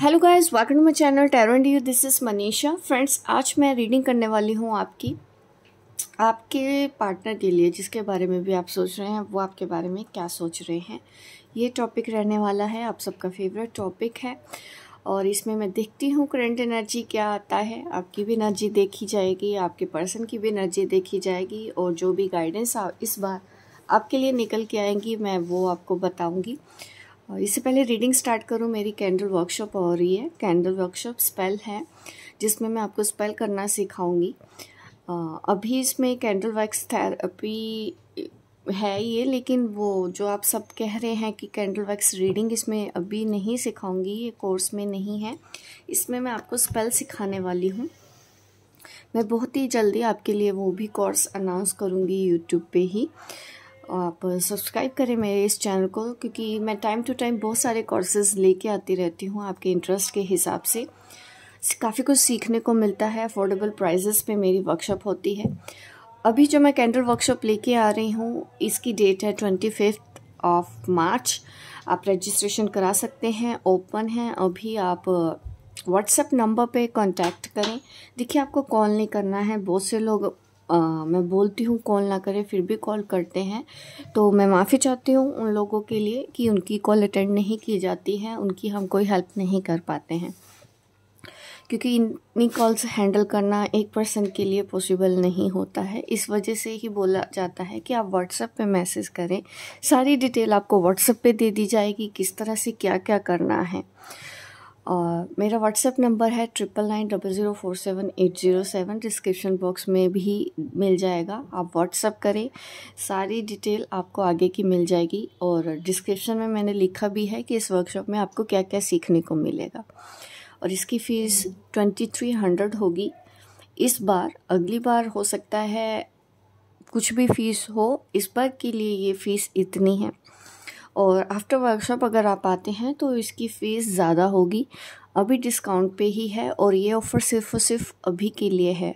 hello guys welcome to my channel tarot and you this is Manisha friends आज मैं reading करने वाली हूँ आपकी आपके पार्टनर के लिए जिसके बारे में भी आप सोच रहे हैं वो आपके बारे में क्या सोच रहे हैं ये टॉपिक रहने वाला है आप सबका फेवरेट टॉपिक है और इसमें मैं देखती हूँ करंट एनर्जी क्या आता है आपकी भी एनर्जी देखी जाएगी आपके पर्सन की भी एनर्जी देखी जाएगी और जो भी गाइडेंस इस बार आपके लिए निकल के आएंगी मैं वो आपको बताऊँगी और इससे पहले रीडिंग स्टार्ट करूँ मेरी कैंडल वर्कशॉप हो रही है कैंडल वर्कशॉप स्पेल है जिसमें मैं आपको स्पेल करना सिखाऊंगी अभी इसमें कैंडल वैक्स थेरेपी है ये लेकिन वो जो आप सब कह रहे हैं कि कैंडल वैक्स रीडिंग इसमें अभी नहीं सिखाऊंगी ये कोर्स में नहीं है इसमें मैं आपको स्पेल सिखाने वाली हूँ मैं बहुत ही जल्दी आपके लिए वो भी कोर्स अनाउंस करूँगी यूट्यूब पर ही आप सब्सक्राइब करें मेरे इस चैनल को क्योंकि मैं टाइम टू टाइम बहुत सारे कोर्सेज लेके आती रहती हूँ आपके इंटरेस्ट के हिसाब से काफ़ी कुछ सीखने को मिलता है अफोर्डेबल प्राइजेस पे मेरी वर्कशॉप होती है अभी जो मैं कैंडल वर्कशॉप लेके आ रही हूँ इसकी डेट है ट्वेंटी फिफ्थ ऑफ मार्च आप रजिस्ट्रेशन करा सकते हैं ओपन है अभी आप व्हाट्सएप uh, नंबर पे कांटेक्ट करें देखिए आपको कॉल नहीं करना है बहुत से लोग आ, मैं बोलती हूँ कॉल ना करें फिर भी कॉल करते हैं तो मैं माफ़ी चाहती हूँ उन लोगों के लिए कि उनकी कॉल अटेंड नहीं की जाती है उनकी हम कोई हेल्प नहीं कर पाते हैं क्योंकि इतनी कॉल्स हैंडल करना एक पर्सन के लिए पॉसिबल नहीं होता है इस वजह से ही बोला जाता है कि आप व्हाट्सएप पे मैसेज करें सारी डिटेल आपको व्हाट्सएप पे दे दी जाएगी किस तरह से क्या क्या करना है और uh, मेरा व्हाट्सएप नंबर है triple nine double zero four seven eight zero seven description box में भी मिल जाएगा आप व्हाट्सएप करें सारी डिटेल आपको आगे की मिल जाएगी और डिस्क्रिप्शन में मैंने लिखा भी है कि इस वर्कशॉप में आपको क्या क्या सीखने को मिलेगा और इसकी फ़ीस ट्वेंटी थ्री हंड्रेड होगी इस बार अगली बार हो सकता है कुछ भी फीस हो इस बार के लिए ये फ़ीस इतनी है और आफ्टर वर्कशॉप अगर आप आते हैं तो इसकी फ़ीस ज़्यादा होगी अभी डिस्काउंट पे ही है और ये ऑफ़र सिर्फ और सिर्फ अभी के लिए है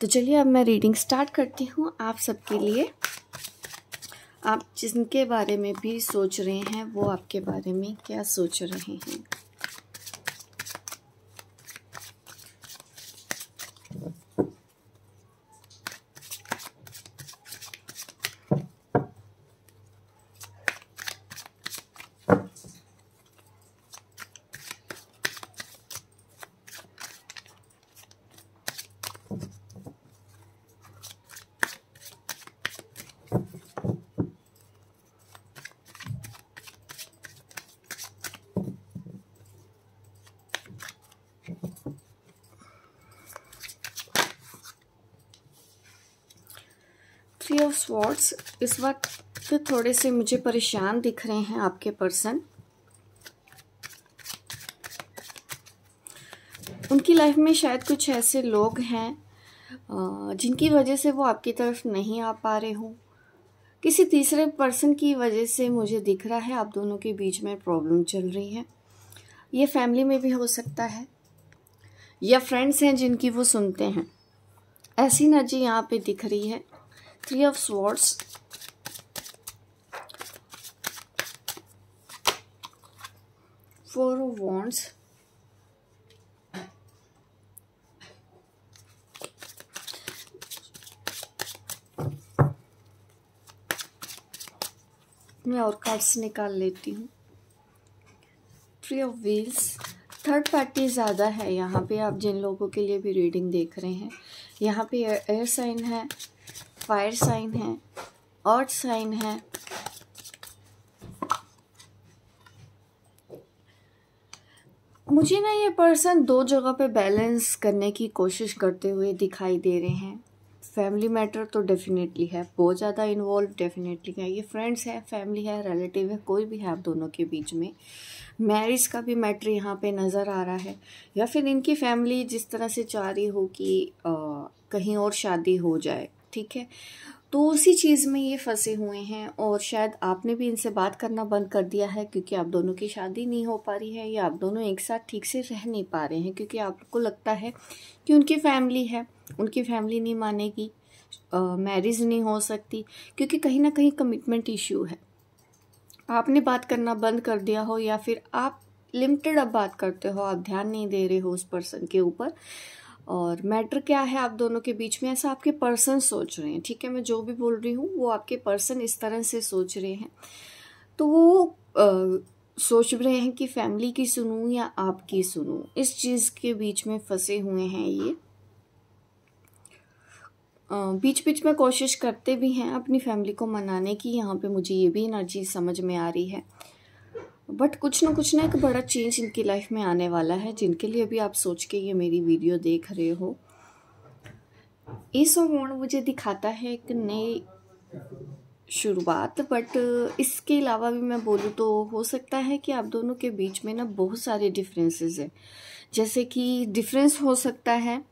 तो चलिए अब मैं रीडिंग स्टार्ट करती हूँ आप सबके लिए आप जिनके बारे में भी सोच रहे हैं वो आपके बारे में क्या सोच रहे हैं थ्री ऑफ स्वॉर्ड्स इस वक्त थोड़े से मुझे परेशान दिख रहे हैं आपके पर्सन उनकी लाइफ में शायद कुछ ऐसे लोग हैं जिनकी वजह से वो आपकी तरफ नहीं आ पा रहे हों किसी तीसरे पर्सन की वजह से मुझे दिख रहा है आप दोनों के बीच में प्रॉब्लम चल रही है ये फैमिली में भी हो सकता है या फ्रेंड्स हैं जिनकी वो सुनते हैं ऐसी एनर्जी यहाँ पे दिख रही है three of swords four of wands मैं और कार्ड्स निकाल लेती हूँ three of wheels third party ज़्यादा है यहाँ पे आप जिन लोगों के लिए भी रीडिंग देख रहे हैं यहाँ पे एयर साइन है फायर साइन है अर्थ साइन है मुझे ना ये पर्सन दो जगह पे बैलेंस करने की कोशिश करते हुए दिखाई दे रहे हैं फैमिली मैटर तो डेफिनेटली है बहुत ज़्यादा इन्वॉल्व डेफिनेटली है ये फ्रेंड्स है फैमिली है रिलेटिव है कोई भी है आप दोनों के बीच में मैरिज का भी मैटर यहाँ पे नज़र आ रहा है या फिर इनकी फैमिली जिस तरह से चाह रही हो कि आ, कहीं और शादी हो जाए ठीक है तो उसी चीज़ में ये फंसे हुए हैं और शायद आपने भी इनसे बात करना बंद कर दिया है क्योंकि आप दोनों की शादी नहीं हो पा रही है या आप दोनों एक साथ ठीक से रह नहीं पा रहे हैं क्योंकि आपको लगता है कि उनकी फैमिली है उनकी फैमिली नहीं मानेगी मैरिज नहीं हो सकती क्योंकि कहीं ना कहीं कमिटमेंट इश्यू है आपने बात करना बंद कर दिया हो या फिर आप लिमिटेड अब बात करते हो आप ध्यान नहीं दे रहे हो उस पर्सन के ऊपर और मैटर क्या है आप दोनों के बीच में ऐसा आपके पर्सन सोच रहे हैं ठीक है मैं जो भी बोल रही हूँ वो आपके पर्सन इस तरह से सोच रहे हैं तो वो आ, सोच रहे हैं कि फैमिली की सुनूं या आपकी सुनूं इस चीज़ के बीच में फंसे हुए हैं ये बीच बीच में कोशिश करते भी हैं अपनी फैमिली को मनाने की यहाँ पे मुझे ये भी एनर्जी समझ में आ रही है बट कुछ ना कुछ ना एक बड़ा चेंज इनकी लाइफ में आने वाला है जिनके लिए अभी आप सोच के ये मेरी वीडियो देख रहे हो इस अवार्ड मुझे दिखाता है एक नई शुरुआत बट इसके अलावा भी मैं बोलूँ तो हो सकता है कि आप दोनों के बीच में ना बहुत सारे डिफरेंसेस हैं जैसे कि डिफरेंस हो सकता है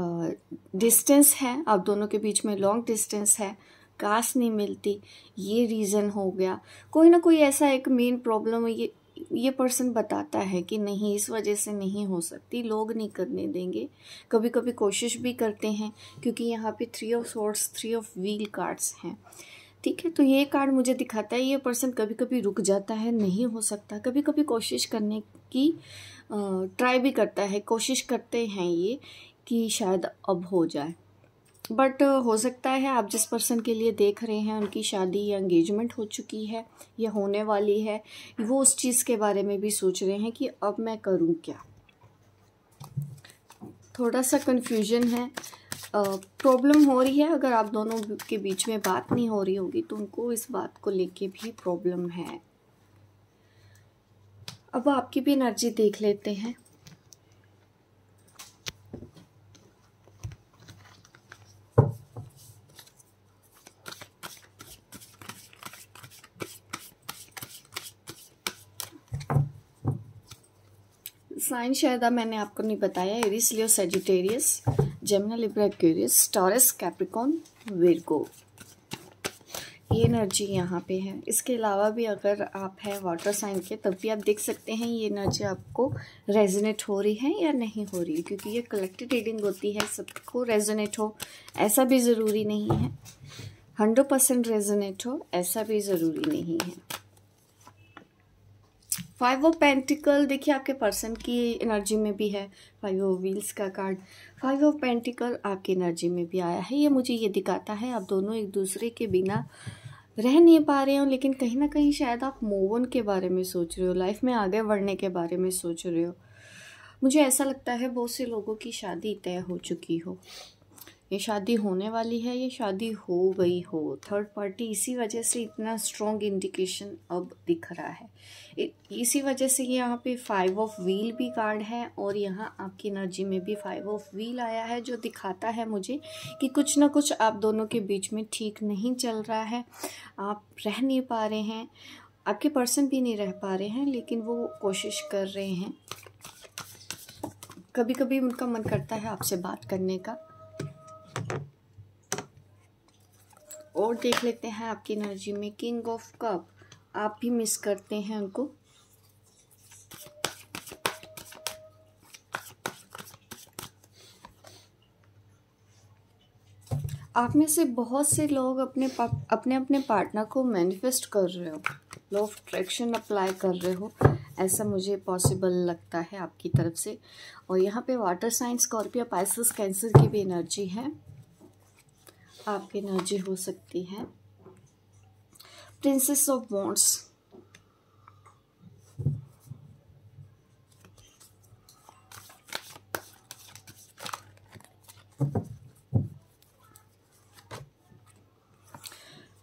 डिस्टेंस है आप दोनों के बीच में लॉन्ग डिस्टेंस है कास्ट नहीं मिलती ये रीज़न हो गया कोई ना कोई ऐसा एक मेन प्रॉब्लम ये ये पर्सन बताता है कि नहीं इस वजह से नहीं हो सकती लोग नहीं करने देंगे कभी कभी कोशिश भी करते हैं क्योंकि यहाँ पे three of swords three of wheel cards हैं ठीक है तो ये कार्ड मुझे दिखाता है ये पर्सन कभी कभी रुक जाता है नहीं हो सकता कभी कभी कोशिश करने की ट्राई भी करता है कोशिश करते हैं ये कि शायद अब हो जाए बट uh, हो सकता है आप जिस पर्सन के लिए देख रहे हैं उनकी शादी या इंगेजमेंट हो चुकी है या होने वाली है वो उस चीज़ के बारे में भी सोच रहे हैं कि अब मैं करूँ क्या थोड़ा सा कन्फ्यूजन है प्रॉब्लम हो रही है अगर आप दोनों के बीच में बात नहीं हो रही होगी तो उनको इस बात को लेके भी प्रॉब्लम है अब आपकी भी एनर्जी देख लेते हैं साइन शायद मैंने आपको नहीं बताया Aries Leo Sagittarius Gemini Libra Aquarius Taurus Capricorn Virgo ये एनर्जी यहाँ पे है इसके अलावा भी अगर आप हैं वाटर साइन के तब भी आप देख सकते हैं ये एनर्जी आपको रेजोनेट हो रही है या नहीं हो रही क्योंकि ये कलेक्टेड रीडिंग होती है सबको रेजोनेट हो ऐसा भी ज़रूरी नहीं है हंड्रेड परसेंट रेजोनेट हो ऐसा भी ज़रूरी नहीं है फाइव ओ पेंटिकल देखिए आपके पर्सन की एनर्जी में भी है फाइव ओ व्हील्स का कार्ड फाइव ओ पेंटिकल आपकी एनर्जी में भी आया है ये मुझे ये दिखाता है आप दोनों एक दूसरे के बिना रह नहीं पा रहे हो लेकिन कहीं ना कहीं शायद आप मोवन के बारे में सोच रहे हो लाइफ में आगे बढ़ने के बारे में सोच रहे हो मुझे ऐसा लगता है बहुत से लोगों की शादी तय हो चुकी हो ये शादी होने वाली है ये शादी हो गई हो थर्ड पार्टी इसी वजह से इतना स्ट्रॉन्ग इंडिकेशन अब दिख रहा है इसी वजह से यहाँ पे फाइव ऑफ व्हील भी कार्ड है और यहाँ आपकी एनर्जी में भी फाइव ऑफ व्हील आया है जो दिखाता है मुझे कि कुछ ना कुछ आप दोनों के बीच में ठीक नहीं चल रहा है आप रह नहीं पा रहे हैं आपके पर्सन भी नहीं रह पा रहे हैं लेकिन वो कोशिश कर रहे हैं कभी कभी उनका मन करता है आपसे बात करने का और देख लेते हैं आपकी एनर्जी में किंग ऑफ कप आप भी मिस करते हैं उनको आप में से बहुत से लोग अपने अपने अपने पार्टनर को मैनिफेस्ट कर रहे हो लॉ ऑफ ट्रैक्शन अप्लाई कर रहे हो ऐसा मुझे पॉसिबल लगता है आपकी तरफ से और यहाँ पे water signs Scorpio Pisces Cancer की भी एनर्जी है आपकी एनर्जी हो सकती है princess of wands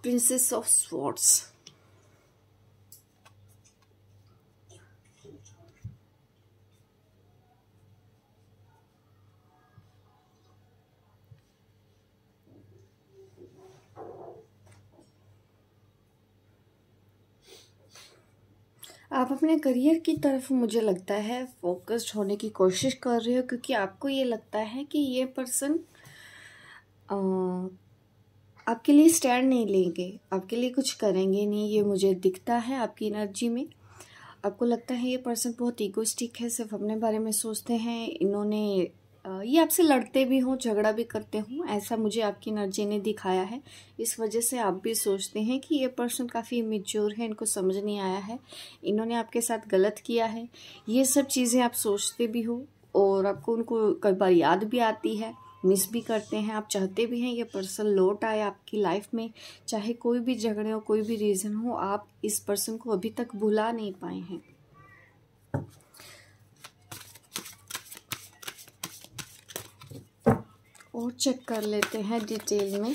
princess of swords आप अपने करियर की तरफ मुझे लगता है फोकस्ड होने की कोशिश कर रहे हो क्योंकि आपको ये लगता है कि ये पर्सन आपके लिए स्टैंड नहीं लेंगे आपके लिए कुछ करेंगे नहीं ये मुझे दिखता है आपकी एनर्जी में आपको लगता है ये पर्सन बहुत ईगोस्टिक है सिर्फ अपने बारे में सोचते हैं इन्होंने ये आपसे लड़ते भी हों झगड़ा भी करते हों ऐसा मुझे आपकी एनर्जी ने दिखाया है इस वजह से आप भी सोचते हैं कि ये पर्सन काफ़ी मेच्योर है इनको समझ नहीं आया है इन्होंने आपके साथ गलत किया है ये सब चीज़ें आप सोचते भी हो और आपको उनको कई बार याद भी आती है मिस भी करते हैं आप चाहते भी हैं ये पर्सन लौट आए आपकी लाइफ में चाहे कोई भी झगड़े हो कोई भी रीज़न हो आप इस पर्सन को अभी तक भुला नहीं पाए हैं और चेक कर लेते हैं डिटेल में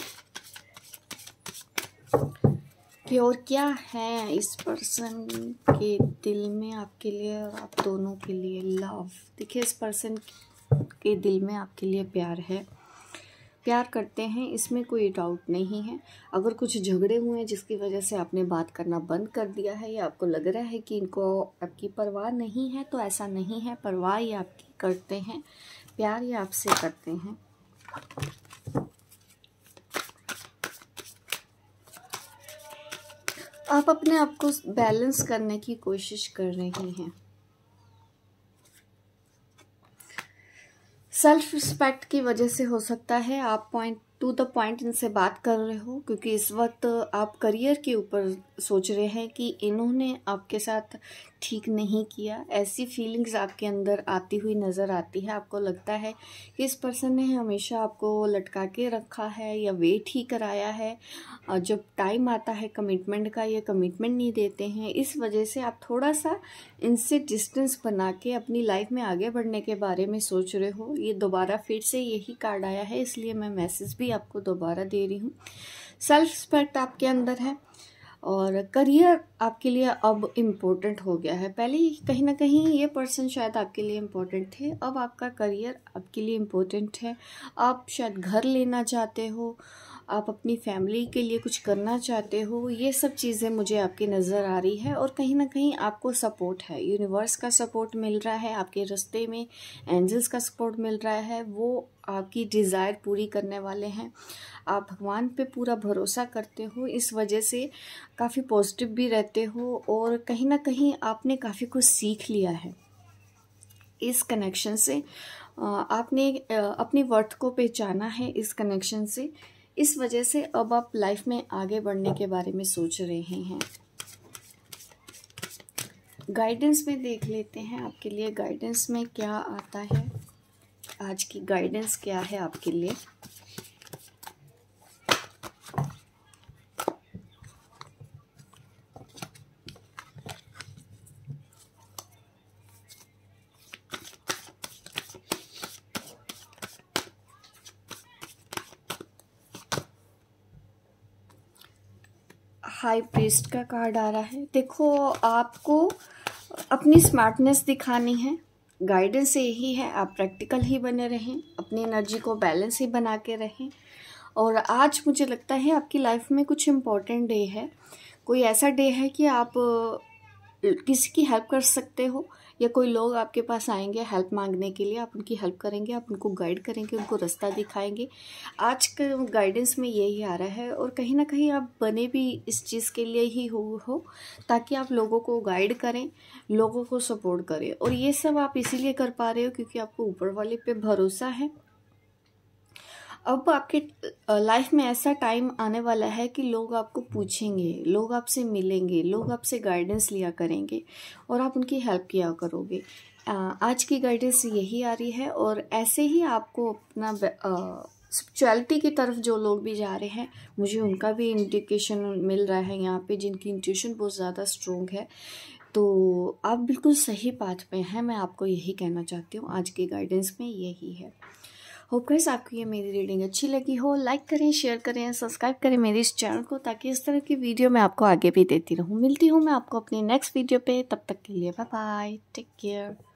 कि और क्या है इस पर्सन के दिल में आपके लिए और आप दोनों के लिए लव देखिए इस पर्सन के दिल में आपके लिए प्यार है प्यार करते हैं इसमें कोई डाउट नहीं है अगर कुछ झगड़े हुए हैं जिसकी वजह से आपने बात करना बंद कर दिया है या आपको लग रहा है कि इनको आपकी परवाह नहीं है तो ऐसा नहीं है परवाह ये आपकी करते हैं प्यार ये आपसे करते हैं आप अपने आप को बैलेंस करने की कोशिश कर रही हैं सेल्फ रिस्पेक्ट की वजह से हो सकता है आप पॉइंट टू द पॉइंट इनसे बात कर रहे हो क्योंकि इस वक्त आप करियर के ऊपर सोच रहे हैं कि इन्होंने आपके साथ ठीक नहीं किया ऐसी फीलिंग्स आपके अंदर आती हुई नज़र आती है आपको लगता है कि इस पर्सन ने हमेशा आपको लटका के रखा है या वेट ही कराया है और जब टाइम आता है कमिटमेंट का ये कमिटमेंट नहीं देते हैं इस वजह से आप थोड़ा सा इनसे डिस्टेंस बना के अपनी लाइफ में आगे बढ़ने के बारे में सोच रहे हो ये दोबारा फिर से यही कार्ड आया है इसलिए मैं मैसेज भी ही आपको दोबारा दे रही हूँ सेल्फ रिस्पेक्ट आपके अंदर है और करियर आपके लिए अब इम्पोर्टेंट हो गया है पहले कहीं ना कहीं ये पर्सन शायद आपके लिए इम्पोर्टेंट थे अब आपका करियर आपके लिए इम्पोर्टेंट है आप शायद घर लेना चाहते हो आप अपनी फैमिली के लिए कुछ करना चाहते हो ये सब चीज़ें मुझे आपकी नज़र आ रही है और कहीं ना कहीं आपको सपोर्ट है यूनिवर्स का सपोर्ट मिल रहा है आपके रस्ते में एंजल्स का सपोर्ट मिल रहा है वो आपकी डिज़ायर पूरी करने वाले हैं आप भगवान पे पूरा भरोसा करते हो इस वजह से काफ़ी पॉजिटिव भी रहते हो और कहीं ना कहीं आपने काफ़ी कुछ सीख लिया है इस कनेक्शन से आपने अपने वर्थ को पहचाना है इस कनेक्शन से इस वजह से अब आप लाइफ में आगे बढ़ने के बारे में सोच रहे हैं गाइडेंस में देख लेते हैं आपके लिए गाइडेंस में क्या आता है आज की गाइडेंस क्या है आपके लिए हाई प्रेस्ट का कार्ड आ रहा है देखो आपको अपनी स्मार्टनेस दिखानी है गाइडेंस यही है आप प्रैक्टिकल ही बने रहें अपनी एनर्जी को बैलेंस ही बना के रहें और आज मुझे लगता है आपकी लाइफ में कुछ इम्पोर्टेंट डे है कोई ऐसा डे है कि आप किसी की हेल्प कर सकते हो या कोई लोग आपके पास आएंगे हेल्प मांगने के लिए आप उनकी हेल्प करेंगे आप उनको गाइड करेंगे उनको रास्ता दिखाएंगे आज के गाइडेंस में यही आ रहा है और कहीं ना कहीं आप बने भी इस चीज़ के लिए ही हो हो ताकि आप लोगों को गाइड करें लोगों को सपोर्ट करें और ये सब आप इसीलिए कर पा रहे हो क्योंकि आपको ऊपर वाले पे भरोसा है अब आपके लाइफ में ऐसा टाइम आने वाला है कि लोग आपको पूछेंगे लोग आपसे मिलेंगे लोग आपसे गाइडेंस लिया करेंगे और आप उनकी हेल्प किया करोगे आज की गाइडेंस यही आ रही है और ऐसे ही आपको अपना स्पिरिचुअलिटी की तरफ जो लोग भी जा रहे हैं मुझे उनका भी इंडिकेशन मिल रहा है यहाँ पे जिनकी इंट्यूशन बहुत ज़्यादा स्ट्रोंग है तो आप बिल्कुल सही पाथ पे हैं मैं आपको यही कहना चाहती हूँ आज के गाइडेंस में यही है होप गर्स आपको ये मेरी रीडिंग अच्छी लगी हो लाइक करें शेयर करें सब्सक्राइब करें मेरे इस चैनल को ताकि इस तरह की वीडियो मैं आपको आगे भी देती रहूँ मिलती हूँ मैं आपको अपनी नेक्स्ट वीडियो पे तब तक के लिए बाय बाय टेक केयर